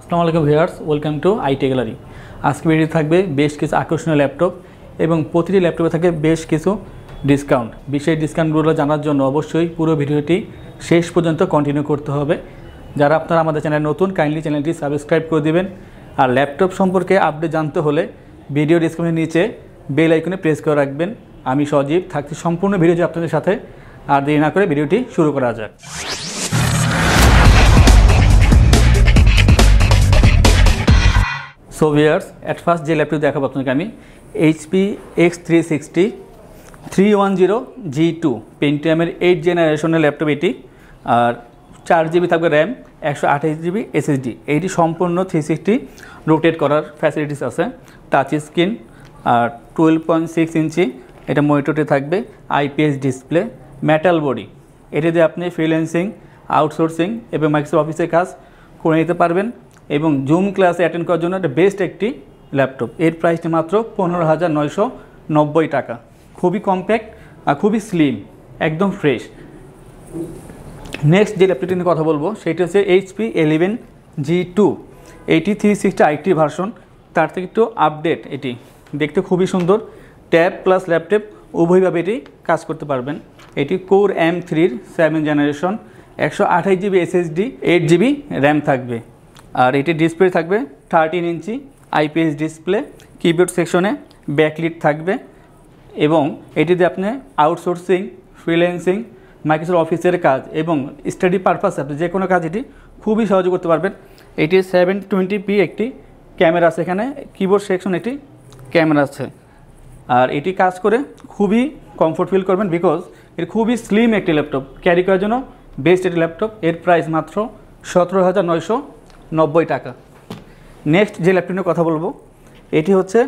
আসসালামু আলাইকুম viewers welcome to IT gallery আজকে ভিডিও থাকবে বেশ কিছু আকর্ষণীয় ল্যাপটপ এবং প্রতিটি ল্যাপটপে থাকে বেশ কিছু ডিসকাউন্ট বিশেষ ডিসকাউন্টগুলো জানার জন্য অবশ্যই পুরো ভিডিওটি শেষ পর্যন্ত কন্টিনিউ করতে হবে যারা আপনারা আমাদের চ্যানেল নতুন কাইন্ডলি চ্যানেলটি সাবস্ক্রাইব করে দিবেন আর ল্যাপটপ সম্পর্কে আপডেট জানতে হলে ভিডিও ডিসক্রিপশনের নিচে বেল আইকনে প্রেস করে রাখবেন আমি সজীব থাকছি সম্পূর্ণ ভিডিওটি আপনাদের সাথে আর দেরি না করে ভিডিওটি শুরু করা যাক সো ভিয়ার্স অ্যাট ফার্স্ট যে ল্যাপটপ দেখাবো আপনাকে আমি HP X three sixty three one zero G two পেন্টিএমের এইট জেনারেশনের ল্যাপটপ এটি আর চার জিবি থাকবে র্যাম একশো আঠাশ জিবি এসএসডি এইটি সম্পূর্ণ থ্রি সিক্সটি রোটেট করার ফ্যাসিলিটিস আছে টাচ স্ক্রিন আর টুয়েলভ পয়েন্ট সিক্স ইঞ্চি এটা মনিটরে থাকবে আইপিএস ডিসপ্লে মেটাল বডি এটি দিয়ে আপনি ফ্রিল্যান্সিং আউটসোর্সিং এবং মাইক্রোসফট অফিসের কাজ করে নিতে পারবেন এবং জুম ক্লাসে অ্যাটেন্ড করার জন্য একটা বেস্ট একটি ল্যাপটপ এর প্রাইসটি মাত্র পনেরো হাজার নয়শো নব্বই টাকা খুবই কম্প্যাক্ট আর খুবই স্লিম একদম ফ্রেশ নেক্সট যে ল্যাপটপটি নিয়ে কথা বলবো সেটি হচ্ছে এইচপি এলেভেন জি টু এইটি থ্রি সিক্সটি আইটি ভার্সন তার থেকে একটু আপডেট এটি দেখতে খুবই সুন্দর ট্যাব প্লাস ল্যাপটপ উভয়ভাবে এটি কাজ করতে পারবেন এটি কোর এম থ্রির সেভেন জেনারেশন একশো আঠাশ GB SSD eight GB RAM থাকবে আর এটি ডিসপ্লে থাকবে thirteen inch IPS display keyboard সেকশনে ব্যাকলিট থাকবে এবং এটিতে আপনি আউটসোর্সিং ফ্রিল্যান্সিং মাইক্রোসফট অফিসের কাজ এবং স্টাডি পারপাসে আপনি যে কোনো কাজ এটি খুবই সহজ করতে পারবেন এটি সেভেন টোয়েন্টি পি একটি ক্যামেরা আছে এখানে কিবোর্ড সেকশন একটি ক্যামেরা আছে আর এটি কাজ করে খুবই কমফোর্ট ফিল করবেন বিকজ এর খুবই স্লিম একটি ল্যাপটপ ক্যারি করার জন্য বেস্ট একটি ল্যাপটপ এর প্রাইস মাত্র সতেরো হাজার নয়শো নব্বই টাকা নেক্সট যে ল্যাপটপ নিয়ে কথা বলবো এটি হচ্ছে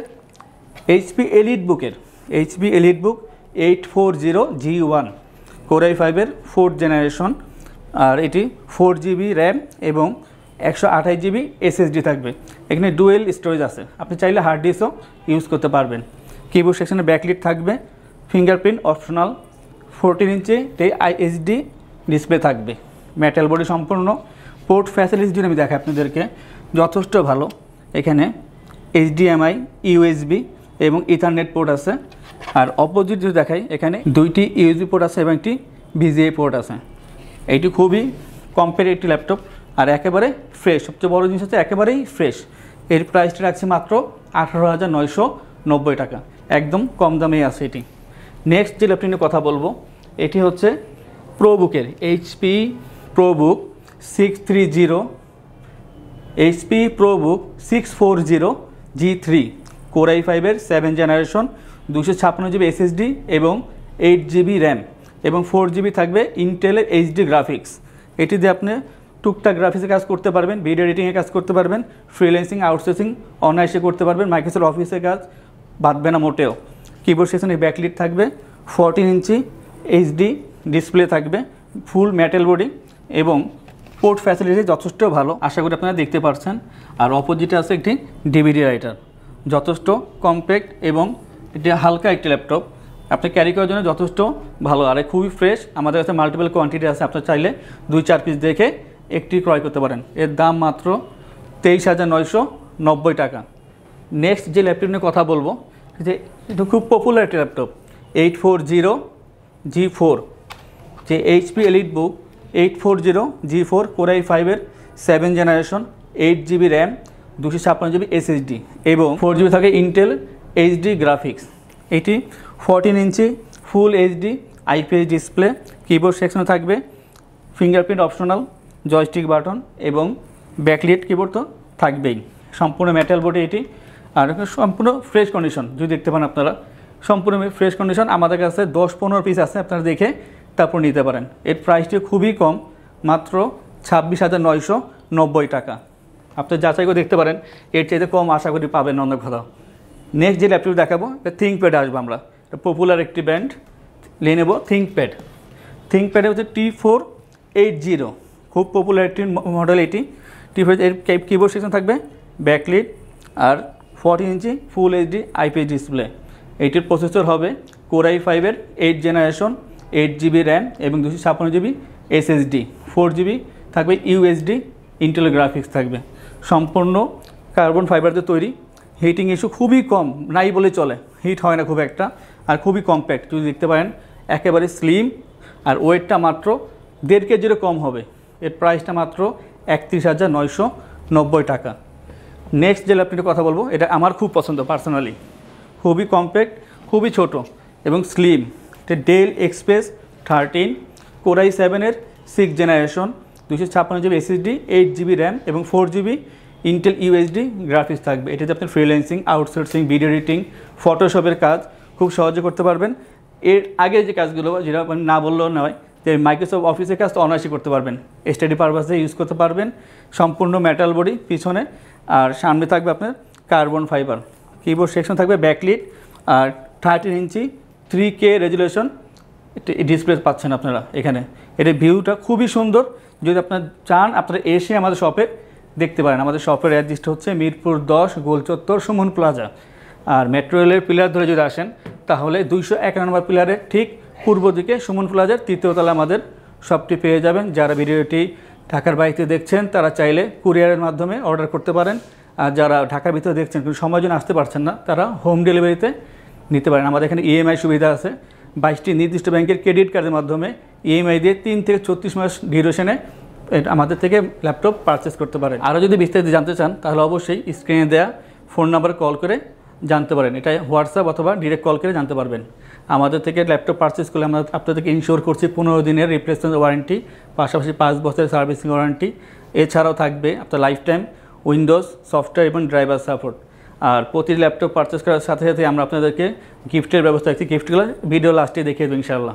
এইচপি এলিট বুকের HP elite book eight four zero G one core i ফাইভের ফোর্থ জেনারেশন আর এটি ফোর জিবি র্যাম এবং একশো আঠাশ জিবি এসএসডি থাকবে এখানে ডুয়েল স্টোরেজ আছে আপনি চাইলে হার্ড ডিস্কও ইউজ করতে পারবেন কিবোর্ড সেকশনে ব্যাকলিট থাকবে ফিঙ্গারপ্রিন্ট অপশনাল ফোরটিন ইঞ্চি তে আইএসডি ডিসপ্লে থাকবে মেটাল বডি সম্পূর্ণ পোর্ট ফ্যাসিলিটি আমি দেখাই আপনাদেরকে যথেষ্ট ভালো এখানে এইচডিএমআই ইউএসবি এবং ইথারনেট পোর্ট আছে আর অপোজিট যদি দেখাই এখানে দুইটি ইউএসবি পোর্ট আছে এবং একটি ভিজিএ পোর্ট আছে এইটি খুবই কম্পেয়ার একটি ল্যাপটপ আর একেবারে ফ্রেশ সবচেয়ে বড় জিনিস হচ্ছে একেবারেই ফ্রেশ এর প্রাইসটা রাখছি মাত্র আঠারো হাজার নয়শো নব্বই টাকা একদম কম দামেই আছে এটি নেক্সট যে ল্যাপটপ নিয়ে কথা বলবো এটি হচ্ছে প্রোবুকের HP ProBook six three zero HP ProBook six four zero G three core i ফাইভের সেভেন জেনারেশন দুশো ছাপ্পান্ন জিবি এসএসডি এবং এইট জিবি র্যাম এবং ফোর জিবি থাকবে ইন্টেলের এইচডি গ্রাফিক্স এটি দিয়ে আপনি টুকটাক গ্রাফিক্সে কাজ করতে পারবেন ভিডিও এডিটিংয়ে কাজ করতে পারবেন ফ্রিল্যান্সিং আউটসোর্সিং অনায়াসে করতে পারবেন মাইক্রোসফট অফিসে কাজ বাঁধবে না মোটেও কিবোর্ড সেকশনে ব্যাকলিট থাকবে ফোরটিন ইঞ্চি এইচডি ডিসপ্লে থাকবে ফুল মেটাল বডি এবং পোর্ট ফ্যাসিলিটি যথেষ্ট ভালো আশা করি আপনারা দেখতে পাচ্ছেন আর অপোজিটে আছে একটি ডিভিডি রাইটার যথেষ্ট কম্প্যাক্ট এবং এটি হালকা একটি ল্যাপটপ আপনি ক্যারি করার জন্য যথেষ্ট ভালো আর খুবই ফ্রেশ আমাদের কাছে মাল্টিপল কোয়ান্টিটি আছে আপনার চাইলে দুই চার পিস দেখে একটি ক্রয় করতে পারেন এর দাম মাত্র তেইশ হাজার নয়শো নব্বই টাকা নেক্সট যে ল্যাপটপ নিয়ে কথা বলবো যে এটা খুব পপুলার একটি laptop eight four zero G four যে HP elite book eight four zero G four core i ফাইভের seven generation eight GB RAM দুশো ছাপ্পান্ন জিবি এসএসডি এবং ফোর জিবি থাকে ইন্টেল এইচডি গ্রাফিক্স এটি fourteen inch full HD IPS display keyboard সেকশনে থাকবে fingerprint optional joystick button এবং backlit keyboard তো থাকবেই সম্পূর্ণ মেটাল বোর্ডে এটি আর সম্পূর্ণ ফ্রেশ কন্ডিশন যদি দেখতে পান আপনারা সম্পূর্ণ ফ্রেশ কন্ডিশন আমাদের কাছে দশ পনেরো পিস আছে আপনারা দেখে তারপর নিতে পারেন এর প্রাইসটি খুবই কম মাত্র ছাব্বিশ হাজার নয়শো নব্বই টাকা আপনি যাচাই করে দেখতে পারেন এর চাইতে কম আশা করি পাবেন অন্য কথা নেক্সট যে ল্যাপটপ দেখাবো এটা থিঙ্ক আসবো আমরা এটা পপুলার একটি ব্র্যান্ড নিয়ে নেবো থিঙ্ক প্যাড থিঙ্ক হচ্ছে টি ফোর এইট জিরো খুব পপুলার একটি মডেল এটি টি ফোর এর কিবোর্ড সেকশন থাকবে ব্যাকলিট আর forty inch full HD IPS display এইটির প্রসেসর হবে কোরাই ফাইভের eight generation eight GB RAM এবং দুশো ছাপ্পান্ন জিবি এসএসডি ফোর জিবি থাকবে ইউএসডি ইন্টেল গ্রাফিক্স থাকবে সম্পূর্ণ কার্বন ফাইবারতে তৈরি হিটিং ইস্যু খুবই কম নাই বলে চলে হিট হয় না খুব একটা আর খুবই কম্প্যাক্ট যদি দেখতে পারেন একেবারে স্লিম আর ওয়েটটা মাত্র দেড় কেজিরও কম হবে এর প্রাইসটা মাত্র একত্রিশ হাজার নয়শো নব্বই টাকা নেক্সট যে ল্যাপটপটি কথা বলবো এটা আমার খুব পছন্দ পার্সোনালি খুবই কম্প্যাক্ট খুবই ছোট এবং slim Dell XPS thirteen core i সেভেনের সিক্স জেনারেশন দুশো ছাপ্পান্ন GB SSD eight GB RAM এবং four GB Intel UHD graphics থাকবে এটাতে আপনি ফ্রিল্যান্সিং আউটসোর্সিং ভিডিও এডিটিং ফটোশপের কাজ খুব সহজে করতে পারবেন এর আগে যে কাজগুলো যেটা না বললেও নয় যে মাইক্রোসফট অফিসের কাজ তো করতে পারবেন স্টাডি পারপাসে ইউজ করতে পারবেন সম্পূর্ণ মেটাল বডি পিছনে আর সামনে থাকবে আপনার কার্বন ফাইবার কিবোর্ড সেকশন থাকবে ব্যাকলিট আর thirteen inch three K resolution display পাচ্ছেন আপনারা এখানে এটা ভিউটা খুবই সুন্দর যদি আপনার চান আপনারা এসে আমাদের শপে দেখতে পারেন আমাদের শপের অ্যাড্রেসটা হচ্ছে মিরপুর দশ গোলচত্বর সুমন প্লাজা আর মেট্রো রেলের পিলার ধরে যদি আসেন তাহলে দুইশো এক নম্বর পিলারের ঠিক পূর্ব দিকে সুমন প্লাজার তৃতীয়তলা আমাদের শপটি পেয়ে যাবেন যারা ভিডিওটি ঢাকার বাড়িতে দেখছেন তারা চাইলে কুরিয়ারের মাধ্যমে অর্ডার করতে পারেন আর যারা ঢাকার ভিতরে দেখছেন কিন্তু সময় জন্য আসতে পারছেন না তারা হোম ডেলিভারিতে নিতে পারেন আমাদের এখানে ইএমআই e সুবিধা আছে বাইশটি নির্দিষ্ট ব্যাংকের ক্রেডিট কার্ডের মাধ্যমে ইএমআই e দিয়ে তিন থেকে ছত্রিশ মাস ডিউরেশনে আমাদের থেকে ল্যাপটপ পারচেস করতে পারেন আরও যদি বিস্তারিত জানতে চান তাহলে অবশ্যই স্ক্রিনে দেয়া ফোন নাম্বার কল করে জানতে পারেন এটা হোয়াটসঅ্যাপ অথবা ডিরেক্ট কল করে জানতে পারবেন আমাদের থেকে ল্যাপটপ পারচেস করলে আমরা আপনাদেরকে ইনশিওর করছি পনেরো দিনের রিপ্লেসমেন্ট ওয়ারেন্টি পাশাপাশি পাঁচ বছরের সার্ভিসিং ওয়ারেন্টি এছাড়াও থাকবে আপনার লাইফ টাইম উইন্ডোজ সফটওয়্যার এবং ড্রাইভার সাপোর্ট আর প্রতি ল্যাপটপ পারচেস করার সাথে সাথে আমরা আপনাদেরকে গিফটের ব্যবস্থা রাখছি গিফটগুলো ভিডিও লাস্টে দেখিয়ে দেবো ইনশাআল্লাহ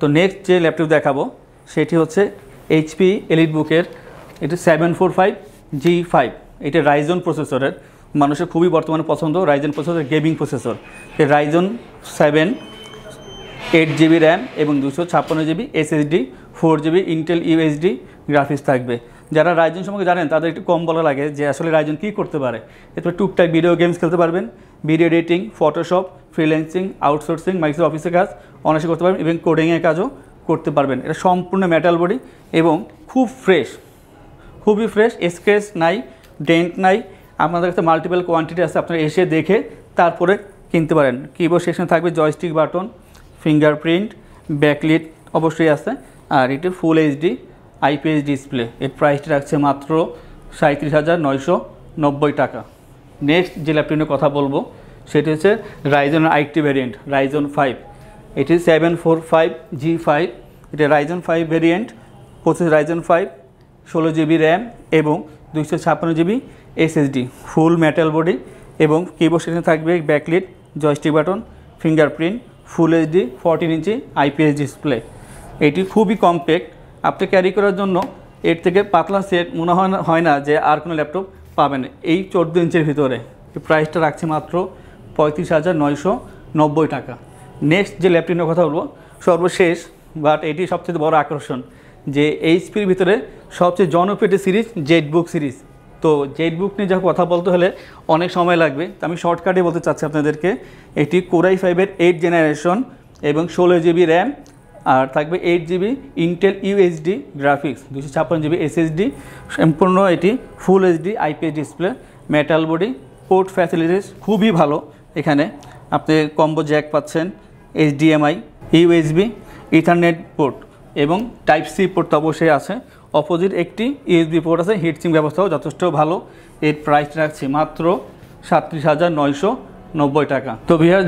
তো নেক্সট যে ল্যাপটপ দেখাবো সেটি হচ্ছে এইচপি এলিট বুকের এটা seven four five G five এটা রাইজন প্রসেসরের মানুষের খুবই বর্তমানে পছন্দ Ryzen processor gaming processor Ryzen seven eight GB RAM এবং দুশো ছাপ্পান্ন GB SSD four GB Intel UHD graphics থাকবে যারা রাইজন সম্পর্কে জানেন তাদের একটু কম বলা লাগে যে আসলে রাইজন কী করতে পারে এতে টুকটাক ভিডিও গেমস খেলতে পারবেন video editing Photoshop freelancing outsourcing Microsoft অফিসের কাজ অনায়াসে করতে পারবেন এবং কোডিংয়ের কাজও করতে পারবেন এটা সম্পূর্ণ মেটাল বডি এবং খুব ফ্রেশ খুবই ফ্রেশ স্ক্রেচ নাই ডেন্ট নাই আপনাদের কাছে মাল্টিপল কোয়ান্টিটি আছে আপনারা এসে দেখে তারপরে কিনতে পারেন কিবোর্ড সেশনে থাকবে জয়স্টিক বাটন ফিঙ্গারপ্রিন্ট ব্যাকলিট অবশ্যই আছে আর এটি ফুল এইচডি আইপিএস ডিসপ্লে এর প্রাইসটি রাখছে মাত্র সাঁত্রিশ হাজার নয়শো নব্বই টাকা নেক্সট যে ল্যাপটপ নিয়ে কথা বলবো সেটি হচ্ছে রাইজনের আইটি ভ্যারিয়েন্ট রাইজন ফাইভ এটি seven four five G five এটা রাইজন ফাইভ ভ্যারিয়েন্ট পঁচিশ রাইজন ফাইভ ষোলো জিবি র্যাম এবং দুইশো ছাপ্পান্ন GB SSD full metal body এবং কিবোর্ড সেটি থাকবে backlit joystick button fingerprint full HD fourteen inch IPS display এটি খুবই কম্প্যাক্ট আপনি ক্যারি করার জন্য এর থেকে পাতলা সেট মনে হয় না যে আর কোনো ল্যাপটপ পাবেন এই চোদ্দো ইঞ্চের ভিতরে প্রাইসটা রাখছে মাত্র পঁয়ত্রিশ হাজার নয়শো নব্বই টাকা নেক্সট যে ল্যাপটপের কথা বলবো সর্বশেষ বাট এটি সবচেয়ে বড় আকর্ষণ যে এইচপির ভিতরে সবচেয়ে জনপ্রিয় সিরিজ জেড বুক সিরিজ তো জেড বুক নিয়ে যখন কথা বলতে হলে অনেক সময় লাগবে তো আমি শর্টকাটে বলতে চাচ্ছি আপনাদেরকে এটি কোরাই ফাইভের এইট জেনারেশন এবং ষোলো জিবি র্যাম আর থাকবে eight GB Intel UHD graphics দুশো ছাপ্পান্ন জিবি এসএসডি সম্পূর্ণ এটি full HD IPS display metal body port facilities খুবই ভালো এখানে আপনি কম্বো জ্যাক পাচ্ছেন এইচডিএমআই ইউএসবি ইথারনেট পোর্ট এবং টাইপ সি পোর্ট তো অবশ্যই আছে অপোজিট একটি ইউএসবি পোর্ট আছে হিটসিং ব্যবস্থাও যথেষ্ট ভালো এর প্রাইস রাখছি মাত্র সাতত্রিশ হাজার নয়শো নব্বই টাকা তো বিহার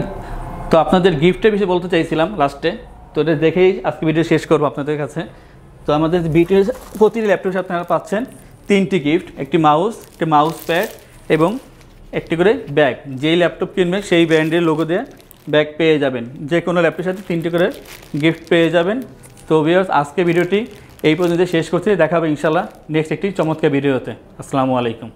তো আপনাদের গিফটের বিষয়ে বলতে চাইছিলাম লাস্টে তো এটা দেখেই আজকে ভিডিও শেষ করবো আপনাদের কাছে তো আমাদের ভিডিও প্রতিটি ল্যাপটপে আপনারা পাচ্ছেন তিনটি গিফট একটি মাউস একটি মাউস প্যাড এবং একটি করে ব্যাগ যেই ল্যাপটপ কিনবেন সেই ব্র্যান্ডের লোগো দিয়ে ব্যাগ পেয়ে যাবেন যে কোনো ল্যাপটপের সাথে তিনটি করে গিফট পেয়ে যাবেন তো ভিওর্স আজকে ভিডিওটি এই পর্যন্ত শেষ করছি দেখাবে ইনশাল্লাহ নেক্সট একটি চমৎকার ভিডিওতে আসসালামু আলাইকুম